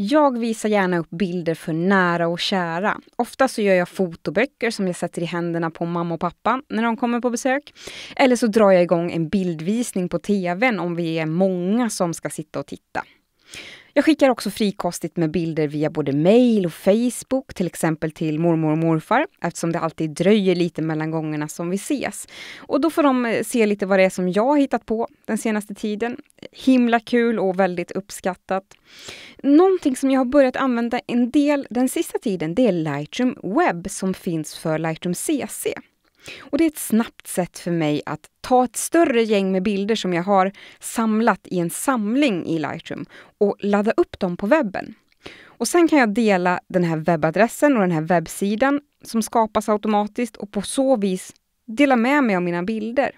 Jag visar gärna upp bilder för nära och kära. Ofta så gör jag fotoböcker som jag sätter i händerna på mamma och pappa när de kommer på besök. Eller så drar jag igång en bildvisning på tvn om vi är många som ska sitta och titta. Jag skickar också frikostigt med bilder via både mail och Facebook, till exempel till mormor och morfar, eftersom det alltid dröjer lite mellan gångerna som vi ses. Och då får de eh, se lite vad det är som jag har hittat på den senaste tiden. Himla kul och väldigt uppskattat. Någonting som jag har börjat använda en del den sista tiden, det är Lightroom Web som finns för Lightroom CC. Och det är ett snabbt sätt för mig att ta ett större gäng med bilder som jag har samlat i en samling i Lightroom och ladda upp dem på webben. Och sen kan jag dela den här webbadressen och den här webbsidan som skapas automatiskt och på så vis dela med mig av mina bilder.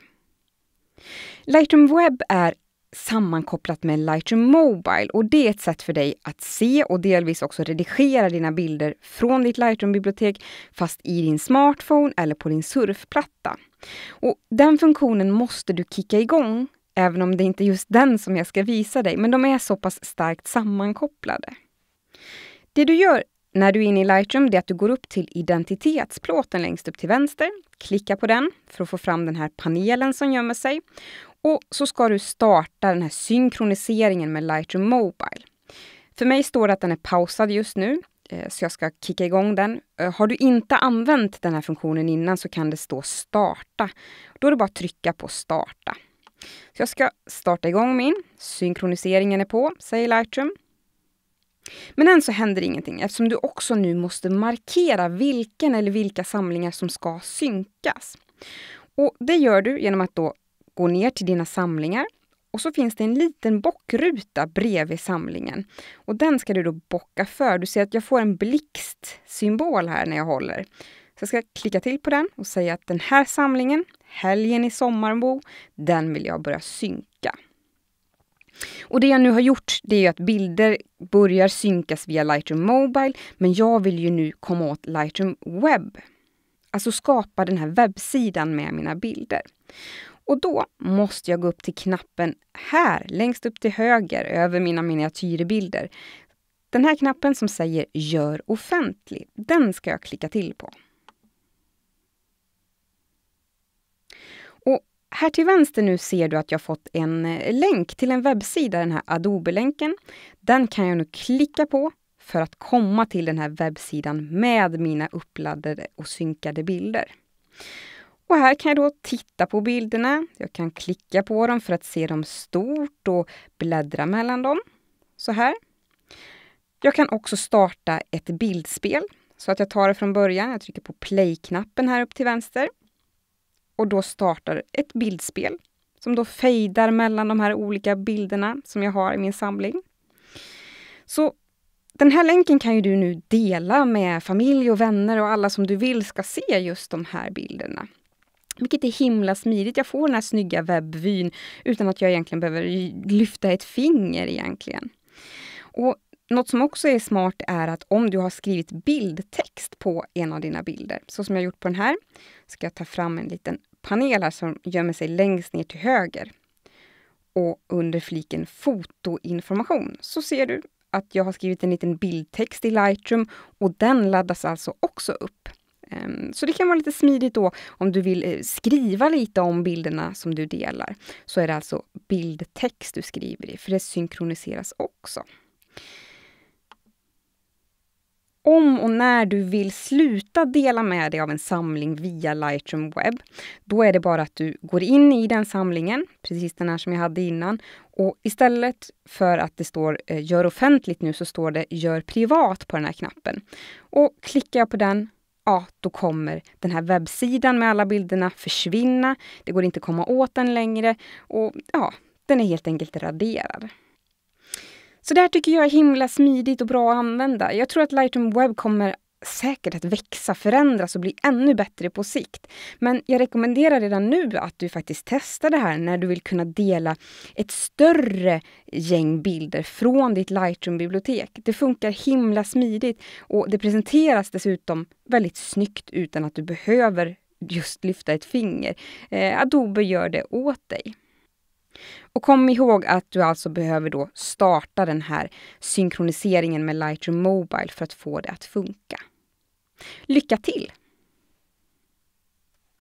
Lightroom Web är sammankopplat med Lightroom Mobile och det är ett sätt för dig att se och delvis också redigera dina bilder från ditt Lightroom-bibliotek fast i din smartphone eller på din surfplatta. Och den funktionen måste du kicka igång, även om det inte är just den som jag ska visa dig, men de är så pass starkt sammankopplade. Det du gör när du är inne i Lightroom är att du går upp till identitetsplåten längst upp till vänster, klickar på den för att få fram den här panelen som gömmer sig. Och så ska du starta den här synkroniseringen med Lightroom Mobile. För mig står det att den är pausad just nu, eh, så jag ska kicka igång den. Eh, har du inte använt den här funktionen innan så kan det stå starta. Då är det bara att trycka på starta. Så jag ska starta igång min. Synkroniseringen är på, säger Lightroom. Men än så händer ingenting eftersom du också nu måste markera vilken eller vilka samlingar som ska synkas. Och Det gör du genom att då gå ner till dina samlingar och så finns det en liten bockruta bredvid samlingen. Och den ska du då bocka för. Du ser att jag får en blixtsymbol här när jag håller. Så jag ska klicka till på den och säga att den här samlingen, helgen i Sommarbo, den vill jag börja synka. Och det jag nu har gjort, det är att bilder börjar synkas via Lightroom Mobile, men jag vill ju nu komma åt Lightroom Web. Alltså skapa den här webbsidan med mina bilder. Och då måste jag gå upp till knappen här, längst upp till höger över mina miniatyrbilder. Den här knappen som säger Gör offentlig, den ska jag klicka till på. Och här till vänster nu ser du att jag fått en eh, länk till en webbsida, den här Adobe-länken. Den kan jag nu klicka på för att komma till den här webbsidan med mina uppladdade och synkade bilder. Och här kan jag då titta på bilderna. Jag kan klicka på dem för att se dem stort och bläddra mellan dem. Så här. Jag kan också starta ett bildspel så att jag tar det från början. Jag trycker på play-knappen här upp till vänster. Och då startar ett bildspel som då fejdar mellan de här olika bilderna som jag har i min samling. Så den här länken kan ju du nu dela med familj och vänner och alla som du vill ska se just de här bilderna. Vilket är himla smidigt. Jag får den här snygga webbvyn utan att jag egentligen behöver lyfta ett finger egentligen. Och något som också är smart är att om du har skrivit bildtext på en av dina bilder, så som jag gjort på den här, ska jag ta fram en liten panel här som gömmer sig längst ner till höger. Och under fliken fotoinformation så ser du att jag har skrivit en liten bildtext i Lightroom och den laddas alltså också upp. Ehm, så det kan vara lite smidigt då om du vill eh, skriva lite om bilderna som du delar. Så är det alltså bildtext du skriver i, för det synkroniseras också. Om och när du vill sluta dela med dig av en samling via Lightroom Web, då är det bara att du går in i den samlingen, precis den här som jag hade innan, och istället för att det står eh, Gör offentligt nu så står det Gör privat på den här knappen. Och klickar jag på den ja, då kommer den här webbsidan med alla bilderna försvinna. Det går inte att komma åt den längre och ja, den är helt enkelt raderad. Så det här tycker jag är himla smidigt och bra att använda. Jag tror att Lightroom Web kommer säkert att växa, förändras och bli ännu bättre på sikt. Men jag rekommenderar redan nu att du faktiskt testar det här när du vill kunna dela ett större gäng bilder från ditt Lightroom-bibliotek. Det funkar himla smidigt och det presenteras dessutom väldigt snyggt utan att du behöver just lyfta ett finger. Eh, Adobe gör det åt dig. Och kom ihåg att du alltså behöver då starta den här synkroniseringen med Lightroom Mobile för att få det att funka. Lycka till!